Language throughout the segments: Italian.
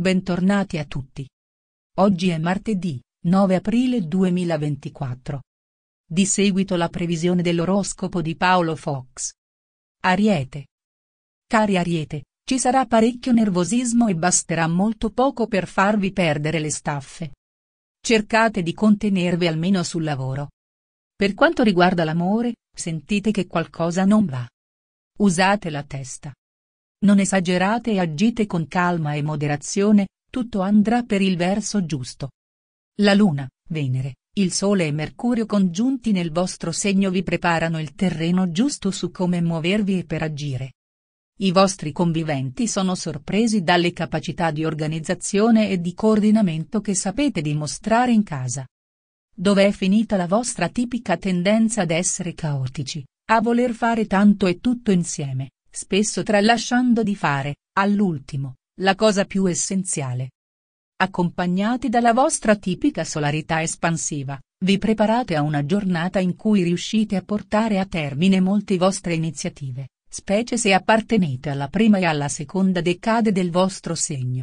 Bentornati a tutti. Oggi è martedì, 9 aprile 2024. Di seguito la previsione dell'oroscopo di Paolo Fox. Ariete. Cari Ariete, ci sarà parecchio nervosismo e basterà molto poco per farvi perdere le staffe. Cercate di contenervi almeno sul lavoro. Per quanto riguarda l'amore, sentite che qualcosa non va. Usate la testa. Non esagerate e agite con calma e moderazione, tutto andrà per il verso giusto. La Luna, Venere, il Sole e Mercurio congiunti nel vostro segno vi preparano il terreno giusto su come muovervi e per agire. I vostri conviventi sono sorpresi dalle capacità di organizzazione e di coordinamento che sapete dimostrare in casa. Dov'è finita la vostra tipica tendenza ad essere caotici, a voler fare tanto e tutto insieme? spesso tralasciando di fare, all'ultimo, la cosa più essenziale. Accompagnati dalla vostra tipica solarità espansiva, vi preparate a una giornata in cui riuscite a portare a termine molte vostre iniziative, specie se appartenete alla prima e alla seconda decade del vostro segno.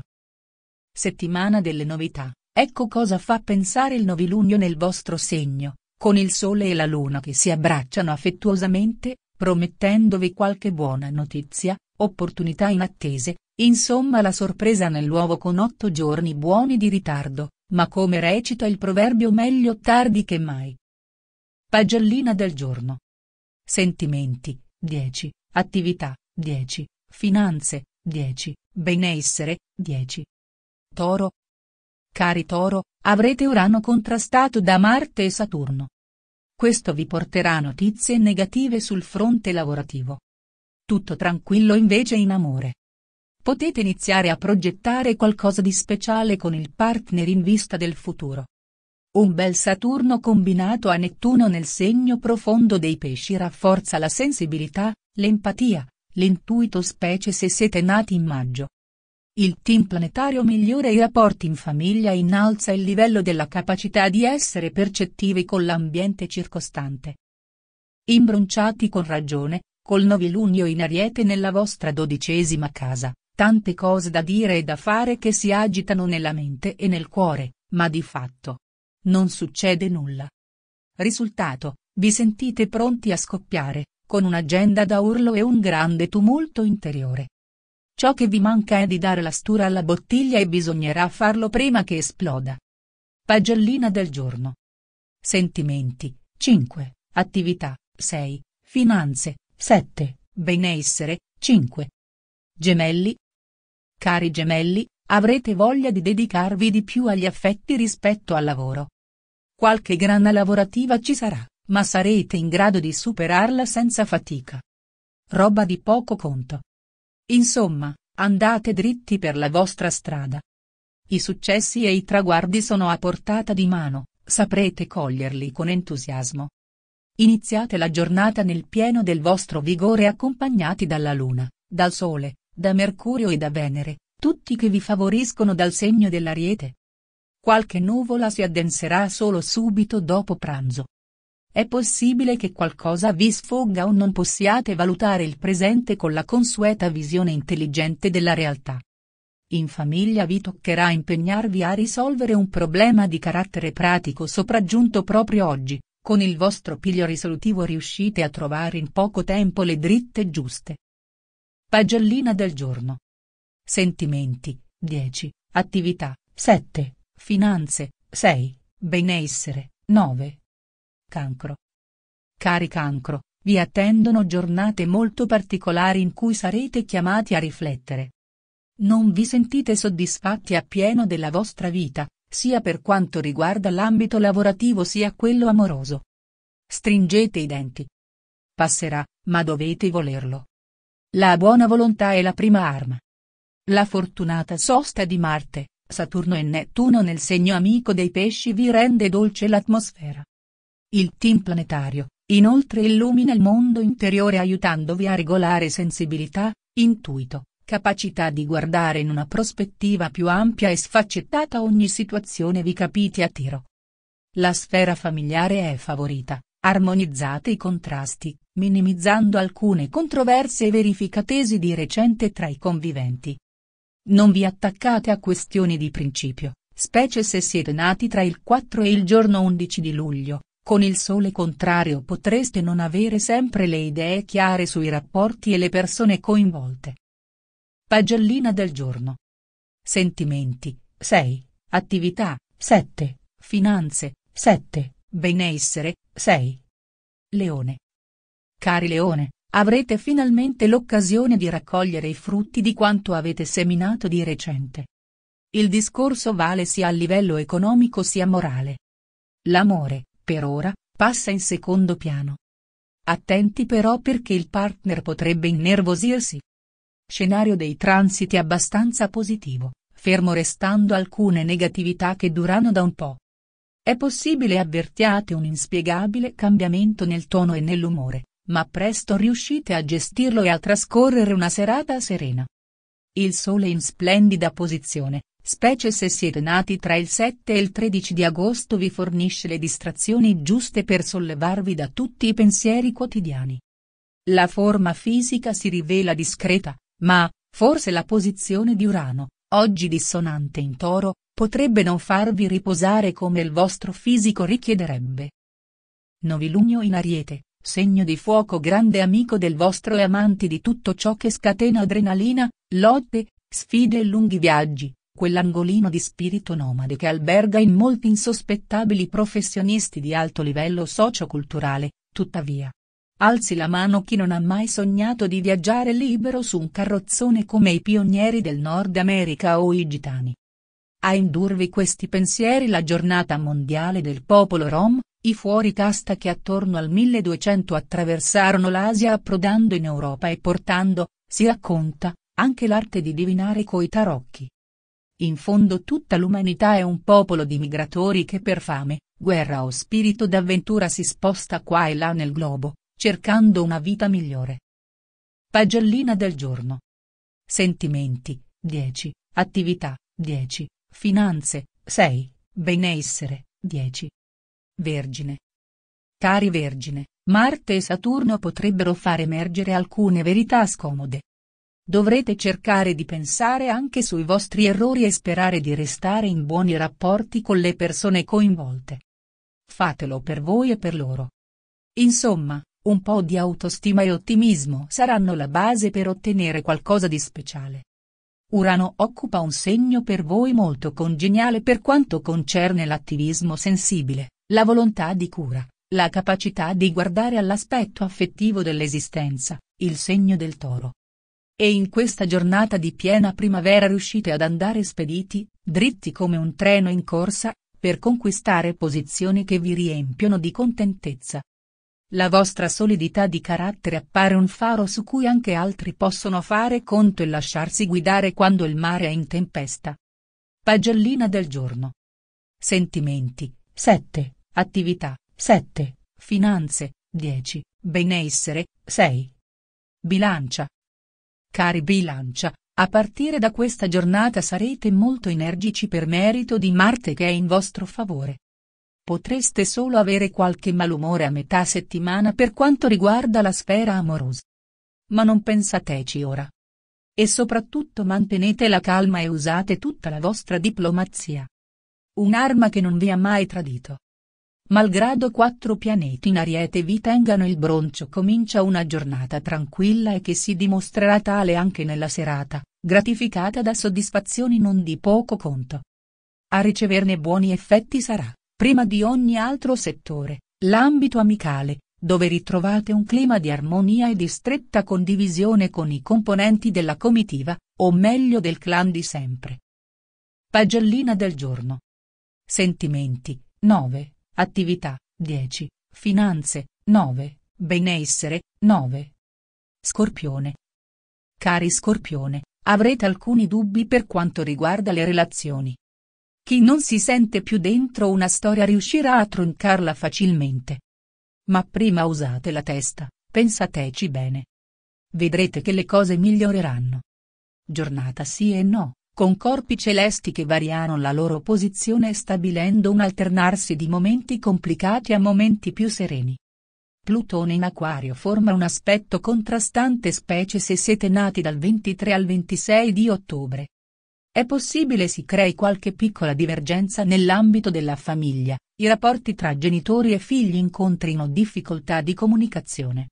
Settimana delle novità, ecco cosa fa pensare il 9 nel vostro segno, con il Sole e la Luna che si abbracciano affettuosamente, promettendovi qualche buona notizia, opportunità inattese, insomma la sorpresa nell'uovo con otto giorni buoni di ritardo, ma come recita il proverbio meglio tardi che mai. Pagellina del giorno. Sentimenti, 10, attività, 10, finanze, 10, benessere, 10. Toro. Cari Toro, avrete Urano contrastato da Marte e Saturno. Questo vi porterà notizie negative sul fronte lavorativo. Tutto tranquillo invece in amore. Potete iniziare a progettare qualcosa di speciale con il partner in vista del futuro. Un bel Saturno combinato a Nettuno nel segno profondo dei pesci rafforza la sensibilità, l'empatia, l'intuito specie se siete nati in maggio. Il team planetario migliora i rapporti in famiglia e innalza il livello della capacità di essere percettivi con l'ambiente circostante. Imbronciati con ragione, col 9 in ariete nella vostra dodicesima casa, tante cose da dire e da fare che si agitano nella mente e nel cuore, ma di fatto. Non succede nulla. Risultato, vi sentite pronti a scoppiare, con un'agenda da urlo e un grande tumulto interiore. Ciò che vi manca è di dare la stura alla bottiglia e bisognerà farlo prima che esploda. Pagellina del giorno. Sentimenti, 5, attività, 6, finanze, 7, benessere, 5. Gemelli. Cari gemelli, avrete voglia di dedicarvi di più agli affetti rispetto al lavoro. Qualche grana lavorativa ci sarà, ma sarete in grado di superarla senza fatica. Roba di poco conto. Insomma, andate dritti per la vostra strada. I successi e i traguardi sono a portata di mano, saprete coglierli con entusiasmo. Iniziate la giornata nel pieno del vostro vigore accompagnati dalla Luna, dal Sole, da Mercurio e da Venere, tutti che vi favoriscono dal segno dell'Ariete. Qualche nuvola si addenserà solo subito dopo pranzo, è possibile che qualcosa vi sfogga o non possiate valutare il presente con la consueta visione intelligente della realtà. In famiglia vi toccherà impegnarvi a risolvere un problema di carattere pratico sopraggiunto proprio oggi, con il vostro piglio risolutivo riuscite a trovare in poco tempo le dritte giuste. Pagellina del giorno. Sentimenti, 10, attività, 7, finanze, 6, benessere, 9, Cancro. Cari cancro, vi attendono giornate molto particolari in cui sarete chiamati a riflettere. Non vi sentite soddisfatti appieno della vostra vita, sia per quanto riguarda l'ambito lavorativo sia quello amoroso. Stringete i denti. Passerà, ma dovete volerlo. La buona volontà è la prima arma. La fortunata sosta di Marte, Saturno e Nettuno nel segno amico dei pesci vi rende dolce l'atmosfera. Il team planetario, inoltre illumina il mondo interiore aiutandovi a regolare sensibilità, intuito, capacità di guardare in una prospettiva più ampia e sfaccettata ogni situazione vi capite a tiro. La sfera familiare è favorita, armonizzate i contrasti, minimizzando alcune controversie verificatesi di recente tra i conviventi. Non vi attaccate a questioni di principio, specie se siete nati tra il 4 e il giorno 11 di luglio, con il sole contrario potreste non avere sempre le idee chiare sui rapporti e le persone coinvolte. Pagellina del giorno. Sentimenti, 6, attività, 7, finanze, 7, benessere, 6. Leone. Cari Leone, avrete finalmente l'occasione di raccogliere i frutti di quanto avete seminato di recente. Il discorso vale sia a livello economico sia morale. L'amore, per ora, passa in secondo piano. Attenti però perché il partner potrebbe innervosirsi. Scenario dei transiti abbastanza positivo, fermo restando alcune negatività che durano da un po'. È possibile avvertiate un inspiegabile cambiamento nel tono e nell'umore, ma presto riuscite a gestirlo e a trascorrere una serata serena. Il sole in splendida posizione, specie se siete nati tra il 7 e il 13 di agosto vi fornisce le distrazioni giuste per sollevarvi da tutti i pensieri quotidiani. La forma fisica si rivela discreta, ma, forse la posizione di Urano, oggi dissonante in toro, potrebbe non farvi riposare come il vostro fisico richiederebbe. Novilugno in Ariete, segno di fuoco grande amico del vostro e amanti di tutto ciò che scatena adrenalina, lotte, sfide e lunghi viaggi, quell'angolino di spirito nomade che alberga in molti insospettabili professionisti di alto livello socioculturale, tuttavia. Alzi la mano chi non ha mai sognato di viaggiare libero su un carrozzone come i pionieri del Nord America o i gitani. A indurvi questi pensieri la giornata mondiale del popolo rom, i fuori casta che attorno al 1200 attraversarono l'Asia approdando in Europa e portando, si racconta, anche l'arte di divinare coi tarocchi. In fondo tutta l'umanità è un popolo di migratori che per fame, guerra o spirito d'avventura si sposta qua e là nel globo, cercando una vita migliore. Pagellina del giorno. Sentimenti, 10, attività, 10, finanze, 6, benessere, 10. Vergine. Cari Vergine, Marte e Saturno potrebbero far emergere alcune verità scomode, Dovrete cercare di pensare anche sui vostri errori e sperare di restare in buoni rapporti con le persone coinvolte. Fatelo per voi e per loro. Insomma, un po' di autostima e ottimismo saranno la base per ottenere qualcosa di speciale. Urano occupa un segno per voi molto congeniale per quanto concerne l'attivismo sensibile, la volontà di cura, la capacità di guardare all'aspetto affettivo dell'esistenza, il segno del toro. E in questa giornata di piena primavera riuscite ad andare spediti, dritti come un treno in corsa, per conquistare posizioni che vi riempiono di contentezza. La vostra solidità di carattere appare un faro su cui anche altri possono fare conto e lasciarsi guidare quando il mare è in tempesta. Pagellina del giorno. Sentimenti, 7, attività, 7, finanze, 10, benessere, 6. Bilancia, Cari bilancia, a partire da questa giornata sarete molto energici per merito di Marte che è in vostro favore. Potreste solo avere qualche malumore a metà settimana per quanto riguarda la sfera amorosa. Ma non pensateci ora. E soprattutto mantenete la calma e usate tutta la vostra diplomazia. Un'arma che non vi ha mai tradito Malgrado quattro pianeti in ariete vi tengano il broncio comincia una giornata tranquilla e che si dimostrerà tale anche nella serata, gratificata da soddisfazioni non di poco conto. A riceverne buoni effetti sarà, prima di ogni altro settore, l'ambito amicale, dove ritrovate un clima di armonia e di stretta condivisione con i componenti della comitiva, o meglio del clan di sempre. Pagellina del giorno. Sentimenti, 9. Attività, 10. Finanze, 9. Benessere, 9. Scorpione. Cari Scorpione, avrete alcuni dubbi per quanto riguarda le relazioni. Chi non si sente più dentro una storia riuscirà a troncarla facilmente. Ma prima usate la testa, pensateci bene. Vedrete che le cose miglioreranno. Giornata sì e no, con corpi celesti che variano la loro posizione stabilendo un alternarsi di momenti complicati a momenti più sereni. Plutone in acquario forma un aspetto contrastante specie se siete nati dal 23 al 26 di ottobre. È possibile si crei qualche piccola divergenza nell'ambito della famiglia, i rapporti tra genitori e figli incontrino difficoltà di comunicazione.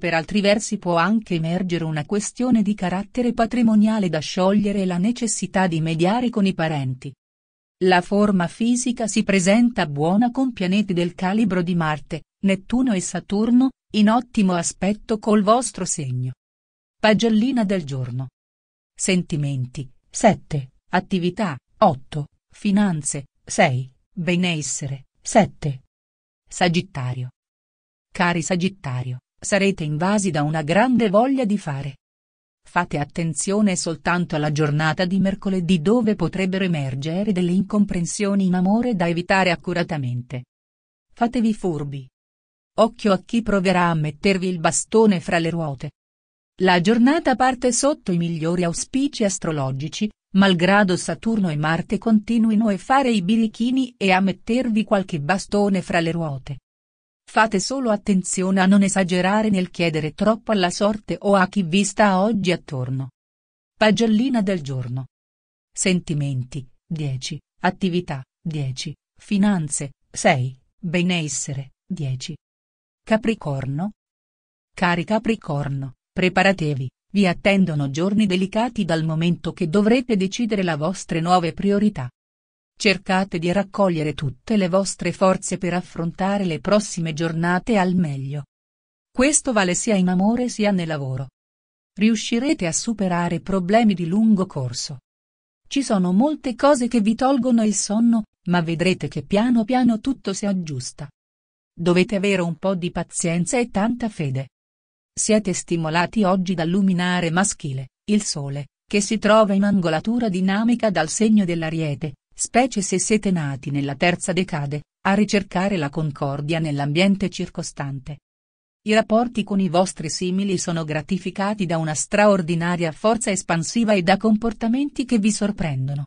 Per altri versi può anche emergere una questione di carattere patrimoniale da sciogliere e la necessità di mediare con i parenti. La forma fisica si presenta buona con pianeti del calibro di Marte, Nettuno e Saturno, in ottimo aspetto col vostro segno. Pagellina del giorno. Sentimenti, 7, attività, 8, finanze, 6, benessere, 7. Sagittario. Cari Sagittario, sarete invasi da una grande voglia di fare. Fate attenzione soltanto alla giornata di mercoledì dove potrebbero emergere delle incomprensioni in amore da evitare accuratamente. Fatevi furbi. Occhio a chi proverà a mettervi il bastone fra le ruote. La giornata parte sotto i migliori auspici astrologici, malgrado Saturno e Marte continuino a fare i birichini e a mettervi qualche bastone fra le ruote. Fate solo attenzione a non esagerare nel chiedere troppo alla sorte o a chi vi sta oggi attorno. Pagellina del giorno. Sentimenti, 10, attività, 10, finanze, 6, benessere, 10. Capricorno. Cari Capricorno, preparatevi, vi attendono giorni delicati dal momento che dovrete decidere le vostre nuove priorità. Cercate di raccogliere tutte le vostre forze per affrontare le prossime giornate al meglio. Questo vale sia in amore sia nel lavoro. Riuscirete a superare problemi di lungo corso. Ci sono molte cose che vi tolgono il sonno, ma vedrete che piano piano tutto si aggiusta. Dovete avere un po' di pazienza e tanta fede. Siete stimolati oggi dal luminare maschile, il sole, che si trova in angolatura dinamica dal segno dell'ariete, specie se siete nati nella terza decade, a ricercare la concordia nell'ambiente circostante. I rapporti con i vostri simili sono gratificati da una straordinaria forza espansiva e da comportamenti che vi sorprendono.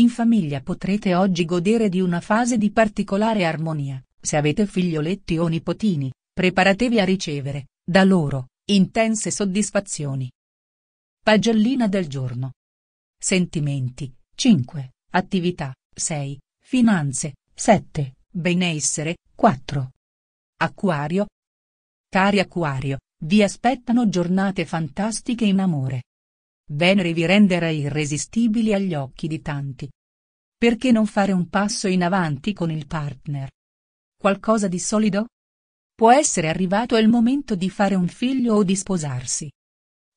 In famiglia potrete oggi godere di una fase di particolare armonia, se avete figlioletti o nipotini, preparatevi a ricevere, da loro, intense soddisfazioni. Pagellina del giorno. Sentimenti, 5. Attività, 6, Finanze, 7, Benessere, 4. Acquario. Cari Acquario, vi aspettano giornate fantastiche in amore. Venere vi renderà irresistibili agli occhi di tanti. Perché non fare un passo in avanti con il partner? Qualcosa di solido? Può essere arrivato il momento di fare un figlio o di sposarsi.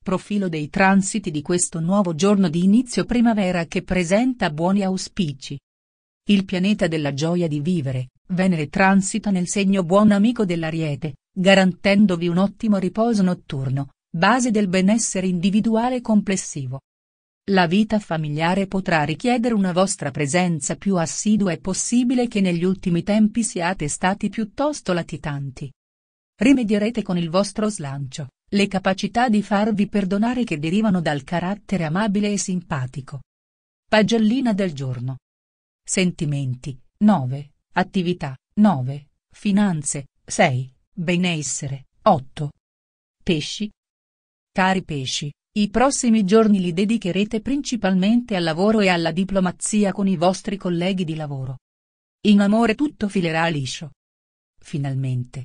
Profilo dei transiti di questo nuovo giorno di inizio primavera che presenta buoni auspici. Il pianeta della gioia di vivere, Venere transita nel segno buon amico dell'Ariete, garantendovi un ottimo riposo notturno, base del benessere individuale complessivo. La vita familiare potrà richiedere una vostra presenza più assidua e possibile che negli ultimi tempi siate stati piuttosto latitanti. Rimedierete con il vostro slancio, le capacità di farvi perdonare che derivano dal carattere amabile e simpatico. Pagellina del giorno. Sentimenti, 9, attività, 9, finanze, 6, benessere, 8. Pesci. Cari pesci, i prossimi giorni li dedicherete principalmente al lavoro e alla diplomazia con i vostri colleghi di lavoro. In amore tutto filerà liscio. Finalmente,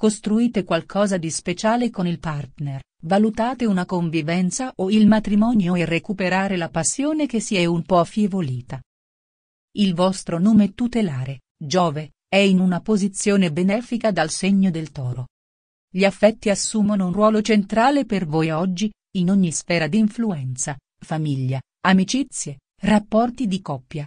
costruite qualcosa di speciale con il partner, valutate una convivenza o il matrimonio e recuperare la passione che si è un po' affievolita. Il vostro nome tutelare, Giove, è in una posizione benefica dal segno del toro. Gli affetti assumono un ruolo centrale per voi oggi, in ogni sfera di influenza, famiglia, amicizie, rapporti di coppia,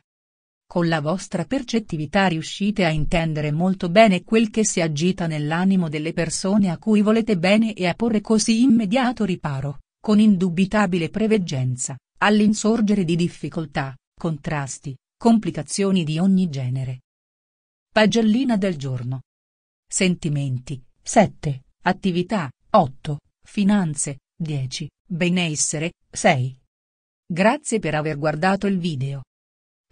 con la vostra percettività riuscite a intendere molto bene quel che si agita nell'animo delle persone a cui volete bene e a porre così immediato riparo, con indubitabile preveggenza, all'insorgere di difficoltà, contrasti, complicazioni di ogni genere. Pagellina del giorno. Sentimenti, 7, attività, 8, finanze, 10, benessere, 6. Grazie per aver guardato il video.